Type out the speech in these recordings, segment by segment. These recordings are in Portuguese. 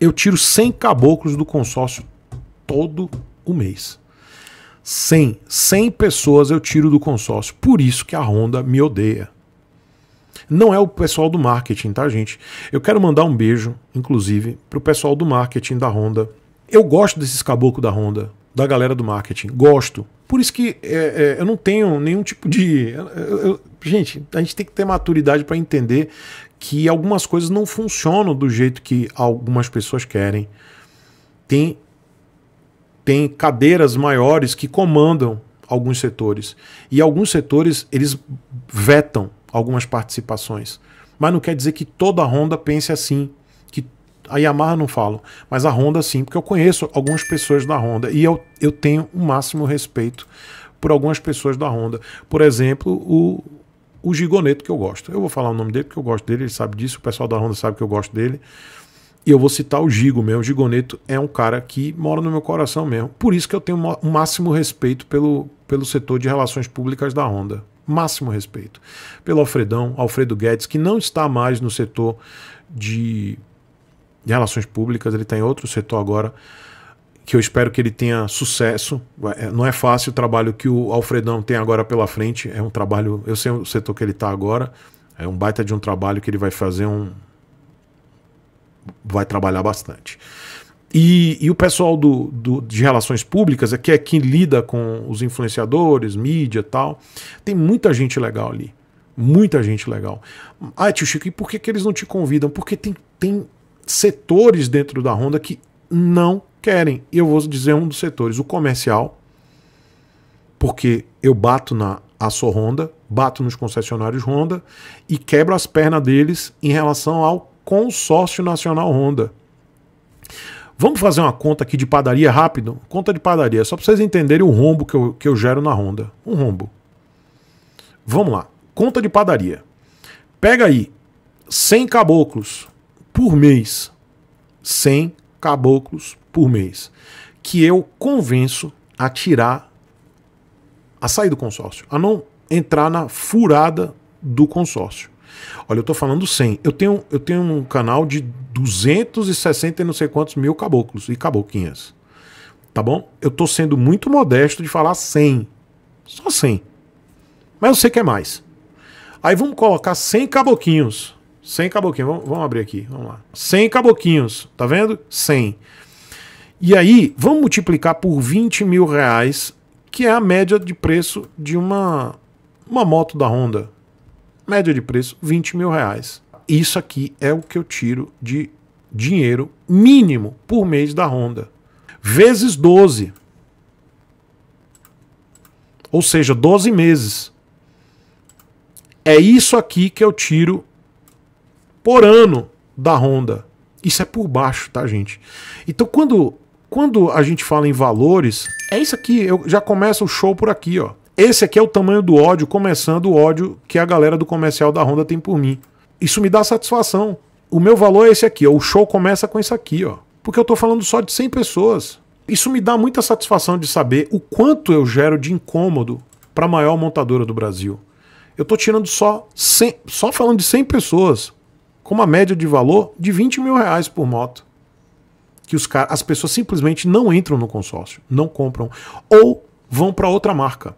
eu tiro 100 caboclos do consórcio todo o mês. 100, 100 pessoas eu tiro do consórcio. Por isso que a Honda me odeia. Não é o pessoal do marketing, tá, gente? Eu quero mandar um beijo, inclusive, pro pessoal do marketing da Honda. Eu gosto desses caboclos da Honda, da galera do marketing. Gosto. Por isso que é, é, eu não tenho nenhum tipo de. Eu, eu, gente, a gente tem que ter maturidade para entender que algumas coisas não funcionam do jeito que algumas pessoas querem. Tem, tem cadeiras maiores que comandam alguns setores. E alguns setores eles vetam algumas participações. Mas não quer dizer que toda a Honda pense assim. Que a Yamaha não fala, mas a Honda sim, porque eu conheço algumas pessoas da Honda e eu, eu tenho o máximo respeito por algumas pessoas da Honda. Por exemplo, o, o Gigoneto que eu gosto. Eu vou falar o nome dele porque eu gosto dele, ele sabe disso, o pessoal da Honda sabe que eu gosto dele. E eu vou citar o Gigo mesmo. O Gigoneto é um cara que mora no meu coração mesmo. Por isso que eu tenho o máximo respeito pelo, pelo setor de relações públicas da Honda. Máximo respeito. Pelo Alfredão, Alfredo Guedes, que não está mais no setor de, de relações públicas, ele está em outro setor agora que eu espero que ele tenha sucesso. É, não é fácil o trabalho que o Alfredão tem agora pela frente. É um trabalho, eu sei o setor que ele está agora. É um baita de um trabalho que ele vai fazer um. Vai trabalhar bastante. E, e o pessoal do, do, de relações públicas, é que é quem lida com os influenciadores, mídia tal. Tem muita gente legal ali. Muita gente legal. Ah, tio Chico, e por que, que eles não te convidam? Porque tem, tem setores dentro da Honda que não querem. E eu vou dizer um dos setores, o comercial, porque eu bato na Aço Honda, bato nos concessionários Honda e quebro as pernas deles em relação ao consórcio nacional Honda. Vamos fazer uma conta aqui de padaria rápido? Conta de padaria, só para vocês entenderem o rombo que eu, que eu gero na Honda. Um rombo. Vamos lá. Conta de padaria. Pega aí 100 caboclos por mês. 100 caboclos por mês, que eu convenço a tirar, a sair do consórcio, a não entrar na furada do consórcio. Olha, eu estou falando 100. Eu tenho, eu tenho um canal de 260 e não sei quantos mil caboclos e caboclinhas. Tá bom? Eu estou sendo muito modesto de falar 100. Só 100. Mas eu sei que é mais. Aí vamos colocar 100 caboquinhos. 100 caboquinhos. Vamos, vamos abrir aqui. Vamos lá. 100 caboquinhos. Tá vendo? 100. E aí, vamos multiplicar por 20 mil reais, que é a média de preço de uma, uma moto da Honda. Média de preço, 20 mil reais. Isso aqui é o que eu tiro de dinheiro mínimo por mês da Honda. Vezes 12. Ou seja, 12 meses. É isso aqui que eu tiro por ano da Honda. Isso é por baixo, tá, gente? Então, quando quando a gente fala em valores, é isso aqui. Eu já começa o show por aqui, ó. Esse aqui é o tamanho do ódio, começando o ódio que a galera do comercial da Honda tem por mim. Isso me dá satisfação. O meu valor é esse aqui, ó. O show começa com isso aqui, ó. Porque eu tô falando só de 100 pessoas. Isso me dá muita satisfação de saber o quanto eu gero de incômodo para a maior montadora do Brasil. Eu tô tirando só 100, só falando de 100 pessoas, com uma média de valor de 20 mil reais por moto que os as pessoas simplesmente não entram no consórcio, não compram ou vão para outra marca.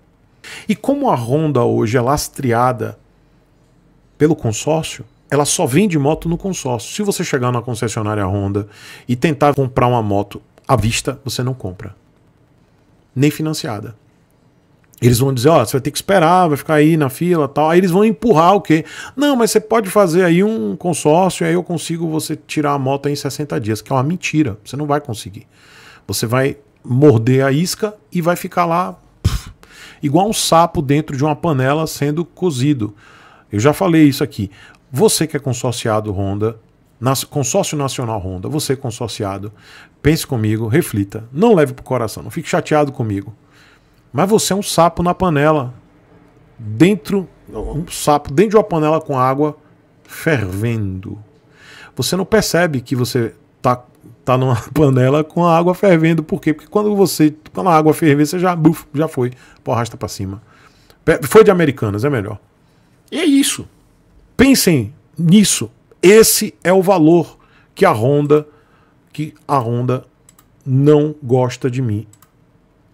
E como a Honda hoje é lastreada pelo consórcio, ela só vende moto no consórcio. Se você chegar na concessionária Honda e tentar comprar uma moto à vista, você não compra. Nem financiada. Eles vão dizer, ó, oh, você vai ter que esperar, vai ficar aí na fila tal. Aí eles vão empurrar o quê? Não, mas você pode fazer aí um consórcio, aí eu consigo você tirar a moto em 60 dias, que é uma mentira. Você não vai conseguir. Você vai morder a isca e vai ficar lá pff, igual um sapo dentro de uma panela sendo cozido. Eu já falei isso aqui. Você que é consorciado Honda, consórcio nacional Honda, você consorciado, pense comigo, reflita, não leve pro coração, não fique chateado comigo. Mas você é um sapo na panela. Dentro. Um sapo dentro de uma panela com água fervendo. Você não percebe que você tá, tá numa panela com a água fervendo. Por quê? Porque quando você. Quando a água ferver, você já. Buf, já foi. Pô, arrasta pra cima. Foi de Americanas, é melhor. E é isso. Pensem nisso. Esse é o valor que a Honda que a Honda não gosta de mim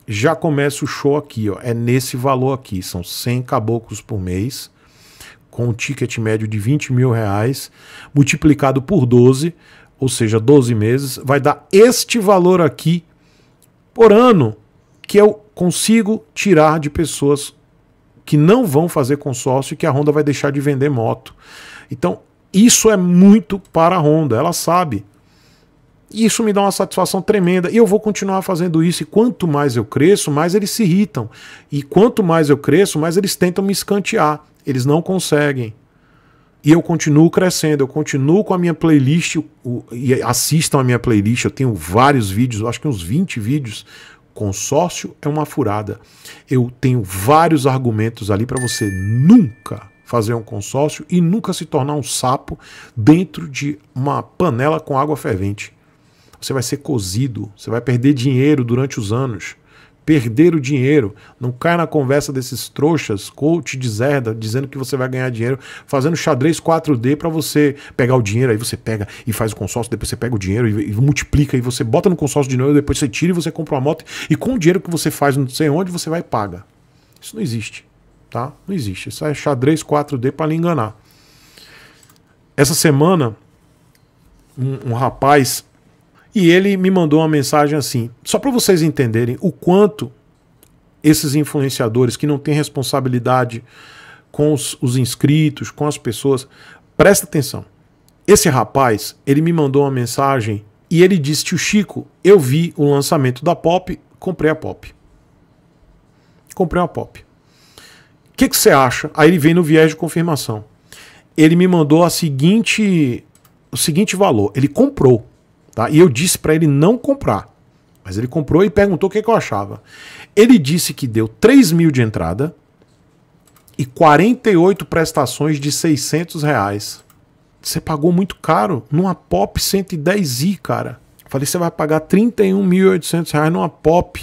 já começa o show aqui, ó. É nesse valor aqui. São 100 caboclos por mês, com um ticket médio de 20 mil reais, multiplicado por 12, ou seja, 12 meses, vai dar este valor aqui por ano que eu consigo tirar de pessoas que não vão fazer consórcio e que a Honda vai deixar de vender moto. Então, isso é muito para a Honda, ela sabe. E isso me dá uma satisfação tremenda. E eu vou continuar fazendo isso. E quanto mais eu cresço, mais eles se irritam. E quanto mais eu cresço, mais eles tentam me escantear. Eles não conseguem. E eu continuo crescendo, eu continuo com a minha playlist. O, e assistam a minha playlist. Eu tenho vários vídeos, acho que uns 20 vídeos. Consórcio é uma furada. Eu tenho vários argumentos ali para você nunca fazer um consórcio e nunca se tornar um sapo dentro de uma panela com água fervente você vai ser cozido, você vai perder dinheiro durante os anos. Perder o dinheiro. Não cai na conversa desses trouxas, coach de zerda, dizendo que você vai ganhar dinheiro fazendo xadrez 4D para você pegar o dinheiro. Aí você pega e faz o consórcio, depois você pega o dinheiro e, e multiplica, e você bota no consórcio de novo, depois você tira e você compra uma moto. E com o dinheiro que você faz, não sei onde, você vai e paga. Isso não existe. Tá? Não existe. Isso é xadrez 4D para lhe enganar. Essa semana, um, um rapaz e ele me mandou uma mensagem assim, só para vocês entenderem o quanto esses influenciadores que não têm responsabilidade com os, os inscritos, com as pessoas, presta atenção. Esse rapaz, ele me mandou uma mensagem e ele disse: Tio Chico, eu vi o lançamento da Pop, comprei a Pop. Comprei a Pop. O que, você acha? Aí ele vem no viés de confirmação. Ele me mandou a seguinte, o seguinte valor. Ele comprou. Tá? E eu disse para ele não comprar. Mas ele comprou e perguntou o que, que eu achava. Ele disse que deu 3 mil de entrada e 48 prestações de 600 reais. Você pagou muito caro numa Pop 110i, cara. Falei, você vai pagar 31.800 reais numa Pop.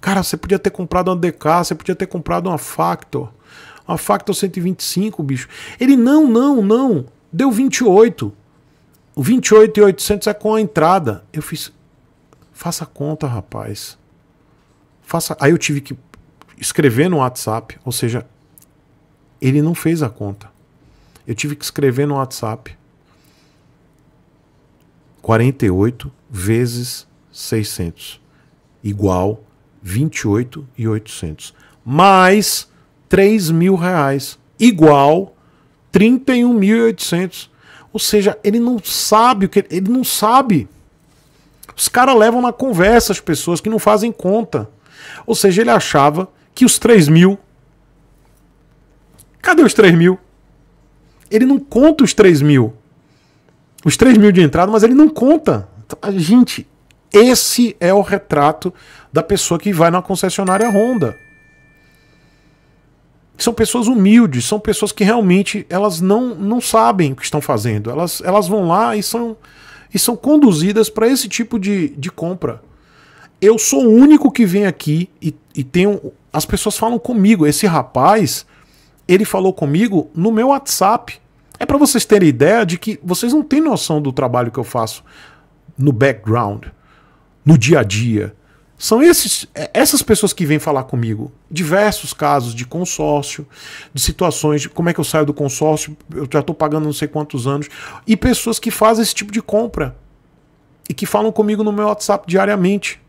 Cara, você podia ter comprado uma DK, você podia ter comprado uma Factor. Uma Factor 125, bicho. Ele, não, não, não. Deu 28. O 28,800 é com a entrada. Eu fiz. Faça a conta, rapaz. Faça. Aí eu tive que escrever no WhatsApp. Ou seja, ele não fez a conta. Eu tive que escrever no WhatsApp. 48 vezes 600 igual 28,800 mais 3 mil reais igual 31.800 ou seja, ele não sabe o que ele não sabe. Os caras levam na conversa as pessoas que não fazem conta. Ou seja, ele achava que os 3 mil. Cadê os 3 mil? Ele não conta os 3 mil. Os 3 mil de entrada, mas ele não conta. Então, gente, esse é o retrato da pessoa que vai na concessionária Honda são pessoas humildes, são pessoas que realmente elas não, não sabem o que estão fazendo. Elas, elas vão lá e são, e são conduzidas para esse tipo de, de compra. Eu sou o único que vem aqui e, e tenho. As pessoas falam comigo. Esse rapaz, ele falou comigo no meu WhatsApp. É para vocês terem ideia de que vocês não têm noção do trabalho que eu faço no background, no dia a dia. São esses, é, essas pessoas que vêm falar comigo. Diversos casos de consórcio, de situações, de como é que eu saio do consórcio, eu já estou pagando não sei quantos anos. E pessoas que fazem esse tipo de compra e que falam comigo no meu WhatsApp diariamente.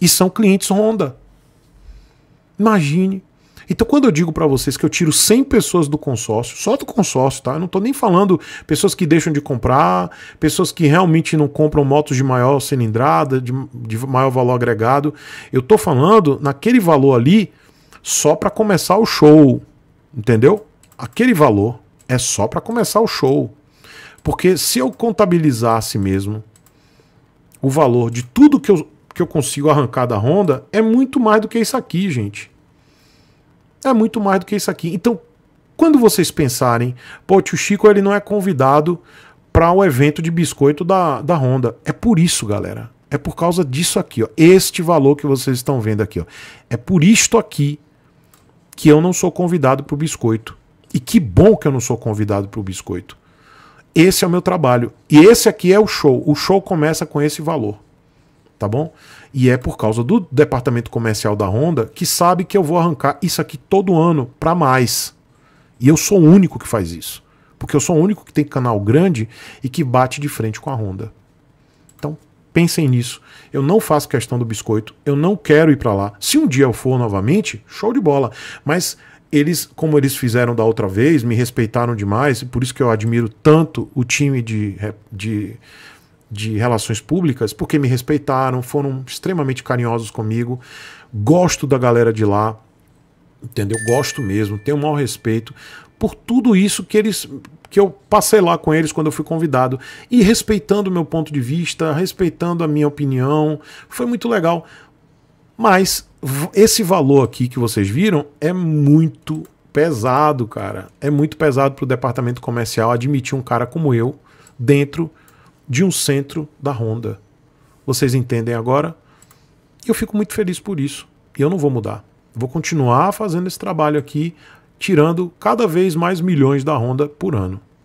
E são clientes Honda. Imagine então, quando eu digo para vocês que eu tiro 100 pessoas do consórcio, só do consórcio, tá? Eu não estou nem falando pessoas que deixam de comprar, pessoas que realmente não compram motos de maior cilindrada, de, de maior valor agregado. Eu estou falando naquele valor ali só para começar o show, entendeu? Aquele valor é só para começar o show. Porque se eu contabilizasse mesmo o valor de tudo que eu, que eu consigo arrancar da Honda, é muito mais do que isso aqui, gente é muito mais do que isso aqui. Então, quando vocês pensarem, pô, tio Chico ele não é convidado para o evento de biscoito da, da Honda. É por isso, galera. É por causa disso aqui, ó. Este valor que vocês estão vendo aqui, ó. É por isto aqui que eu não sou convidado para o biscoito. E que bom que eu não sou convidado para o biscoito. Esse é o meu trabalho. E esse aqui é o show. O show começa com esse valor tá bom? E é por causa do departamento comercial da Honda que sabe que eu vou arrancar isso aqui todo ano para mais. E eu sou o único que faz isso, porque eu sou o único que tem canal grande e que bate de frente com a Honda. Então, pensem nisso. Eu não faço questão do biscoito, eu não quero ir para lá. Se um dia eu for novamente, show de bola, mas eles, como eles fizeram da outra vez, me respeitaram demais, e por isso que eu admiro tanto o time de, de de relações públicas porque me respeitaram, foram extremamente carinhosos comigo. Gosto da galera de lá, entendeu? Gosto mesmo, tenho o maior respeito por tudo isso que eles que eu passei lá com eles quando eu fui convidado e respeitando o meu ponto de vista, respeitando a minha opinião, foi muito legal. Mas esse valor aqui que vocês viram é muito pesado, cara. É muito pesado para o departamento comercial admitir um cara como eu dentro de um centro da Honda. Vocês entendem agora? eu fico muito feliz por isso. E eu não vou mudar. Vou continuar fazendo esse trabalho aqui, tirando cada vez mais milhões da Honda por ano.